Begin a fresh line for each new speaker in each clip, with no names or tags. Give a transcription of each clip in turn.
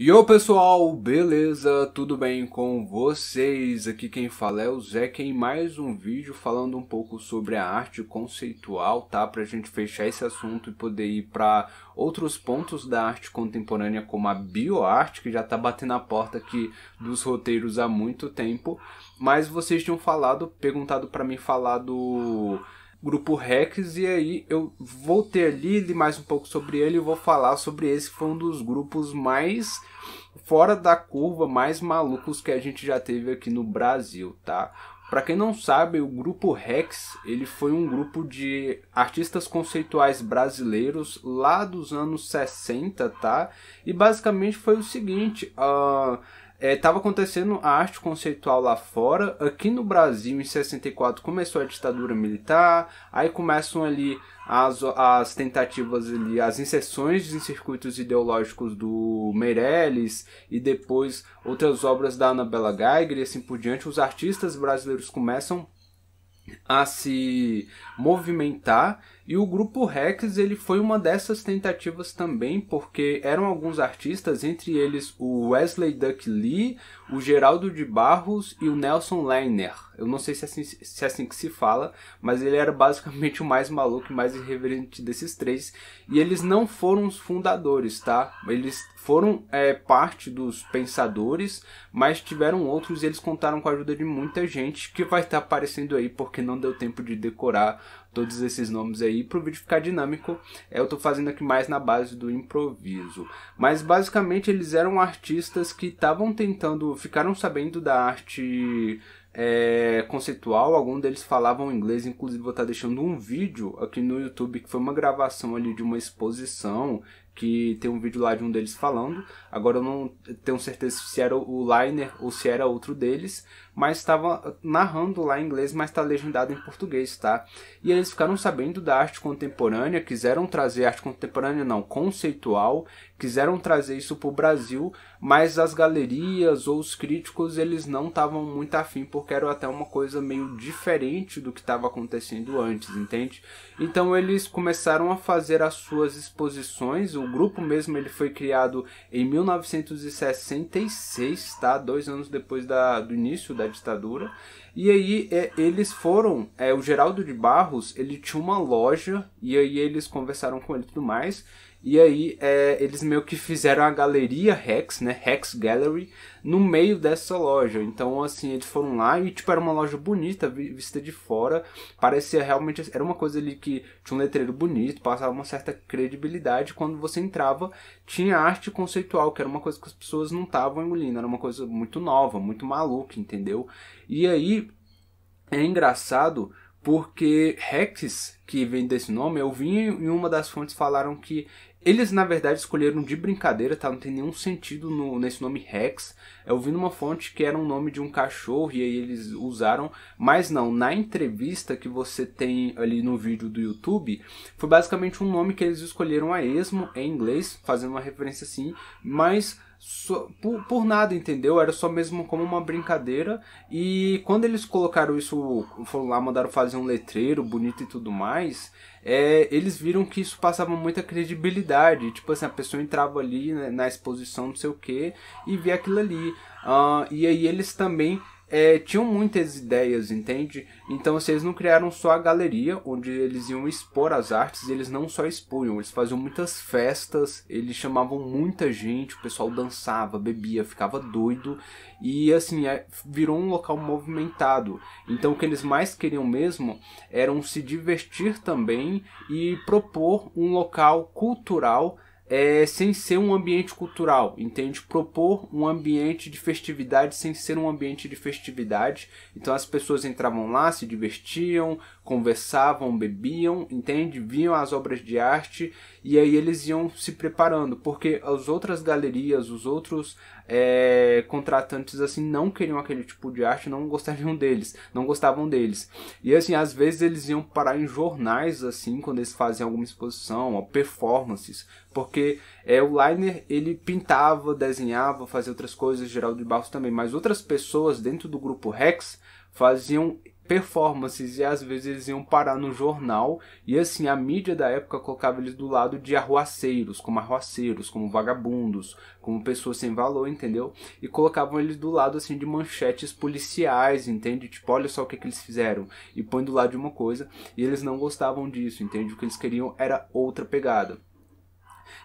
Yo pessoal, beleza? Tudo bem com vocês? Aqui quem fala é o Zeca em mais um vídeo falando um pouco sobre a arte conceitual, tá? Pra gente fechar esse assunto e poder ir para outros pontos da arte contemporânea como a bioarte, que já tá batendo a porta aqui dos roteiros há muito tempo, mas vocês tinham falado, perguntado para mim falar do grupo Rex e aí eu vou ter lido mais um pouco sobre ele e vou falar sobre esse que foi um dos grupos mais fora da curva, mais malucos que a gente já teve aqui no Brasil, tá? Para quem não sabe, o grupo Rex, ele foi um grupo de artistas conceituais brasileiros lá dos anos 60, tá? E basicamente foi o seguinte, uh, estava é, acontecendo a arte conceitual lá fora. Aqui no Brasil, em 64, começou a ditadura militar. Aí começam ali as, as tentativas ali, as inserções em circuitos ideológicos do Meirelles e depois outras obras da Anabela Geiger e assim por diante. Os artistas brasileiros começam a se movimentar e o grupo Rex ele foi uma dessas tentativas também, porque eram alguns artistas, entre eles o Wesley Duck Lee, o Geraldo de Barros e o Nelson Leiner. Eu não sei se é, assim, se é assim que se fala, mas ele era basicamente o mais maluco e mais irreverente desses três. E eles não foram os fundadores, tá? Eles foram é, parte dos pensadores, mas tiveram outros e eles contaram com a ajuda de muita gente que vai estar aparecendo aí porque não deu tempo de decorar todos esses nomes aí para o vídeo ficar dinâmico. É, eu estou fazendo aqui mais na base do improviso. Mas basicamente eles eram artistas que estavam tentando, ficaram sabendo da arte é, conceitual, algum deles falavam inglês, inclusive vou estar tá deixando um vídeo aqui no YouTube que foi uma gravação ali de uma exposição que tem um vídeo lá de um deles falando. Agora eu não tenho certeza se era o Liner ou se era outro deles, mas estava narrando lá em inglês, mas está legendado em português, tá? E eles ficaram sabendo da arte contemporânea, quiseram trazer arte contemporânea, não, conceitual, quiseram trazer isso para o Brasil, mas as galerias ou os críticos eles não estavam muito afim, porque era até uma coisa meio diferente do que estava acontecendo antes, entende? Então eles começaram a fazer as suas exposições, o grupo mesmo ele foi criado em 1966, tá? Dois anos depois da, do início da ditadura. E aí é, eles foram, é, o Geraldo de Barros, ele tinha uma loja, e aí eles conversaram com ele e tudo mais. E aí é, eles meio que fizeram a galeria Rex, né? Rex Gallery, no meio dessa loja. Então, assim, eles foram lá e, tipo, era uma loja bonita, vista de fora. Parecia realmente. Era uma coisa ali que tinha um letreiro bonito, passava uma certa credibilidade. Quando você entrava, tinha arte conceitual, que era uma coisa que as pessoas não estavam engolindo. Era uma coisa muito nova, muito maluca, entendeu? E aí é engraçado porque Rex, que vem desse nome, eu vi em uma das fontes falaram que eles, na verdade, escolheram de brincadeira, tá? Não tem nenhum sentido no, nesse nome Rex eu vi numa fonte que era um nome de um cachorro e aí eles usaram, mas não, na entrevista que você tem ali no vídeo do YouTube, foi basicamente um nome que eles escolheram a esmo em inglês, fazendo uma referência assim, mas So, por, por, nada, entendeu? Era só mesmo como uma brincadeira. E quando eles colocaram isso, foram lá, mandaram fazer um letreiro bonito e tudo mais, é, eles viram que isso passava muita credibilidade. Tipo assim, a pessoa entrava ali né, na exposição, não sei o que, e via aquilo ali. Uh, e aí eles também é, tinham muitas ideias, entende? Então assim, eles não criaram só a galeria, onde eles iam expor as artes, eles não só expunham, eles faziam muitas festas, eles chamavam muita gente, o pessoal dançava, bebia, ficava doido, e assim, é, virou um local movimentado. Então o que eles mais queriam mesmo eram se divertir também e propor um local cultural é, sem ser um ambiente cultural, entende? Propor um ambiente de festividade sem ser um ambiente de festividade. Então as pessoas entravam lá, se divertiam, conversavam, bebiam, entende? Viam as obras de arte e aí eles iam se preparando, porque as outras galerias, os outros é, contratantes assim não queriam aquele tipo de arte, não gostariam deles, não gostavam deles. E assim, às vezes eles iam parar em jornais assim quando eles faziam alguma exposição, ou performances, porque é, o Liner ele pintava, desenhava, fazia outras coisas, Geraldo de Barros também, mas outras pessoas dentro do grupo Rex faziam performances e às vezes eles iam parar no jornal e assim a mídia da época colocava eles do lado de arruaceiros, como arruaceiros, como vagabundos, como pessoas sem valor, entendeu? E colocavam eles do lado assim de manchetes policiais, entende? Tipo, olha só o que, que eles fizeram e põe do lado de uma coisa e eles não gostavam disso, entende? O que eles queriam era outra pegada.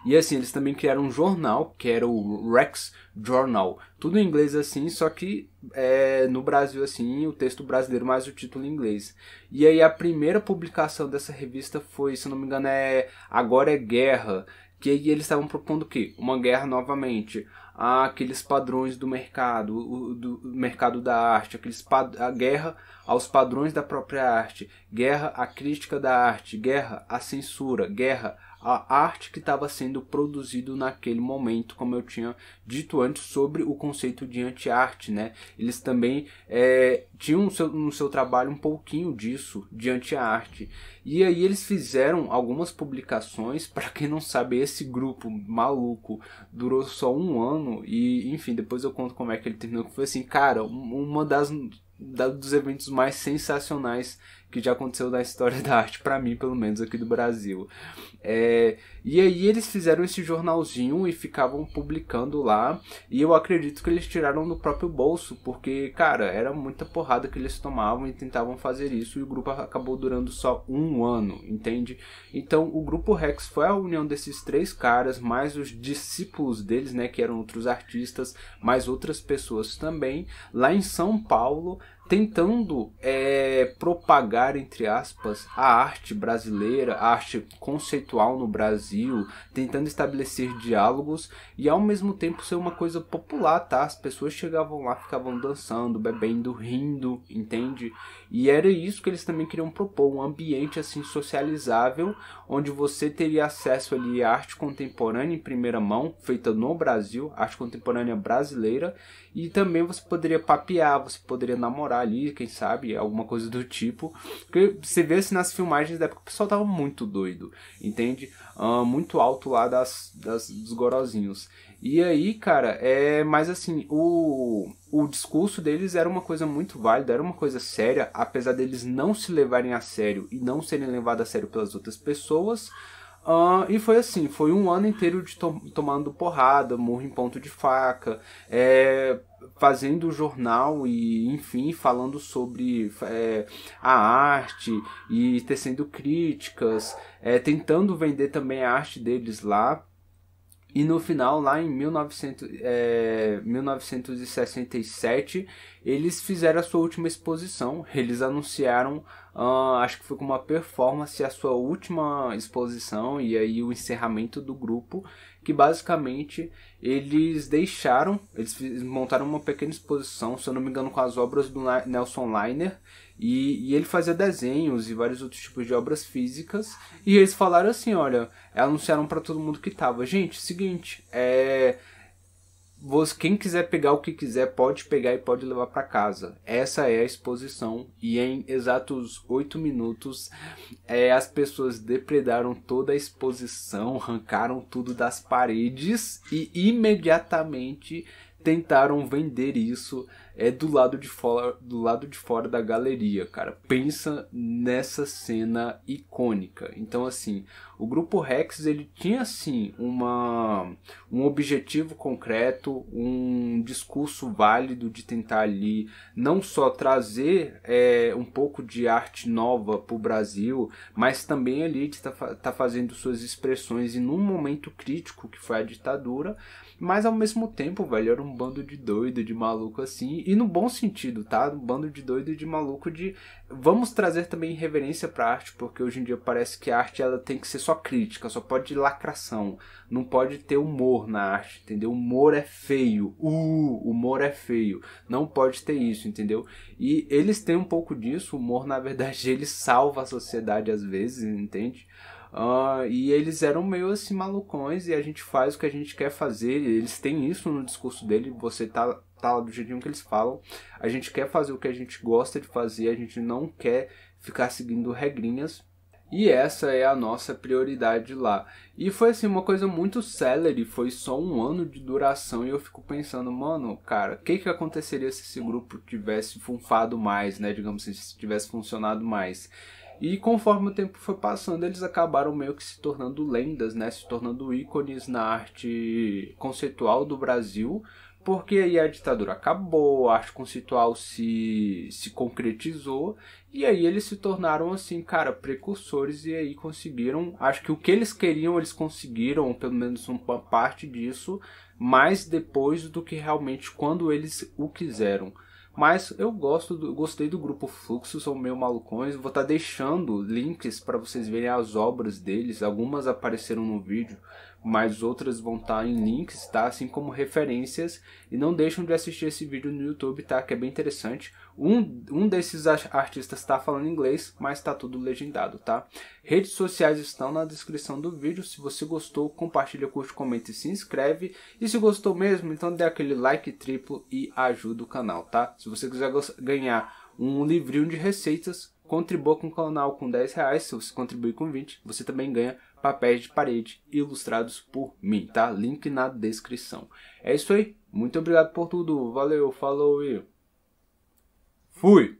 E assim, eles também criaram um jornal, que era o Rex Journal. Tudo em inglês assim, só que é, no Brasil assim, o texto brasileiro mais o título em inglês. E aí a primeira publicação dessa revista foi, se não me engano, é Agora é Guerra. Que aí eles estavam propondo o quê? Uma guerra novamente aqueles padrões do mercado, o, do mercado da arte, aqueles a guerra aos padrões da própria arte, guerra à crítica da arte, guerra à censura, guerra a arte que estava sendo produzido naquele momento, como eu tinha dito antes sobre o conceito de anti-arte, né? Eles também é, tinham no seu, no seu trabalho um pouquinho disso, de anti-arte. E aí eles fizeram algumas publicações, para quem não sabe, esse grupo maluco durou só um ano e, enfim, depois eu conto como é que ele terminou, que foi assim, cara, uma das dos eventos mais sensacionais que já aconteceu na história da arte, para mim, pelo menos aqui do Brasil. É, e aí eles fizeram esse jornalzinho e ficavam publicando lá, e eu acredito que eles tiraram do próprio bolso, porque, cara, era muita porrada que eles tomavam e tentavam fazer isso, e o grupo acabou durando só um ano, entende? Então o grupo Rex foi a união desses três caras, mais os discípulos deles, né, que eram outros artistas, mais outras pessoas também, lá em São Paulo, tentando é, propagar, entre aspas, a arte brasileira, a arte conceitual no Brasil, tentando estabelecer diálogos e ao mesmo tempo ser uma coisa popular, tá? As pessoas chegavam lá, ficavam dançando, bebendo, rindo, entende? E era isso que eles também queriam propor, um ambiente assim socializável, onde você teria acesso ali à arte contemporânea em primeira mão, feita no Brasil, arte contemporânea brasileira, e também você poderia papear, você poderia namorar parar ali, quem sabe, alguma coisa do tipo. Porque você vê assim nas filmagens da época, o pessoal tava muito doido, entende? Uh, muito alto lá das, das, dos gorozinhos. E aí, cara, é. Mas assim, o, o discurso deles era uma coisa muito válida, era uma coisa séria, apesar deles não se levarem a sério e não serem levados a sério pelas outras pessoas. Uh, e foi assim, foi um ano inteiro de to tomando porrada, morro em ponto de faca, é, fazendo jornal e, enfim, falando sobre é, a arte e tecendo críticas, é, tentando vender também a arte deles lá e no final, lá em 1900, é, 1967, eles fizeram a sua última exposição. Eles anunciaram, uh, acho que foi com uma performance, a sua última exposição e aí o encerramento do grupo. Que basicamente eles deixaram, eles montaram uma pequena exposição, se eu não me engano, com as obras do Nelson Liner e, e, ele fazia desenhos e vários outros tipos de obras físicas. E eles falaram assim: olha, anunciaram para todo mundo que tava. Gente, seguinte, é. Quem quiser pegar o que quiser, pode pegar e pode levar para casa. Essa é a exposição. E em exatos oito minutos, é, as pessoas depredaram toda a exposição, arrancaram tudo das paredes e imediatamente tentaram vender isso é do lado de fora, do lado de fora da galeria, cara. Pensa nessa cena icônica. Então assim, o grupo Rex ele tinha assim uma um objetivo concreto, um discurso válido de tentar ali não só trazer é, um pouco de arte nova para o Brasil, mas também ali de tá, tá fazendo suas expressões e num momento crítico que foi a ditadura, mas ao mesmo tempo, velho, era um bando de doido, de maluco assim e, no bom sentido, tá? Um bando de doido e de maluco de vamos trazer também reverência para arte, porque hoje em dia parece que a arte ela tem que ser só crítica, só pode lacração, não pode ter humor na arte, entendeu? Humor é feio, uh, humor é feio, não pode ter isso, entendeu? E eles têm um pouco disso, o humor na verdade ele salva a sociedade às vezes, entende? Uh, e eles eram meio assim malucões e a gente faz o que a gente quer fazer. Eles têm isso no discurso dele. Você tá do jeitinho que eles falam. A gente quer fazer o que a gente gosta de fazer, a gente não quer ficar seguindo regrinhas. E essa é a nossa prioridade lá. E foi assim, uma coisa muito celery, foi só um ano de duração e eu fico pensando, mano, cara, o que que aconteceria se esse grupo tivesse funfado mais, né, digamos assim, se tivesse funcionado mais. E conforme o tempo foi passando, eles acabaram meio que se tornando lendas, né, se tornando ícones na arte conceitual do Brasil, porque aí a ditadura acabou, a arte conceitual se, se concretizou, e aí eles se tornaram, assim, cara, precursores, e aí conseguiram, acho que o que eles queriam, eles conseguiram, pelo menos uma parte disso, mais depois do que realmente quando eles o quiseram. Mas eu gosto do, gostei do grupo Fluxo, são meio malucões. Vou estar tá deixando links para vocês verem as obras deles. Algumas apareceram no vídeo, mas outras vão estar tá em links, tá? Assim como referências. E não deixam de assistir esse vídeo no YouTube, tá? Que é bem interessante. Um, um desses artistas está falando inglês, mas está tudo legendado, tá? Redes sociais estão na descrição do vídeo. Se você gostou, compartilha, curte, comenta e se inscreve. E se gostou mesmo, então dê aquele like triplo e ajuda o canal, tá? Se você quiser ganhar um livrinho de receitas, contribua com o canal com 10 reais, se você contribuir com 20, você também ganha papéis de parede ilustrados por mim, tá? Link na descrição. É isso aí, muito obrigado por tudo, valeu, falou e... Fui!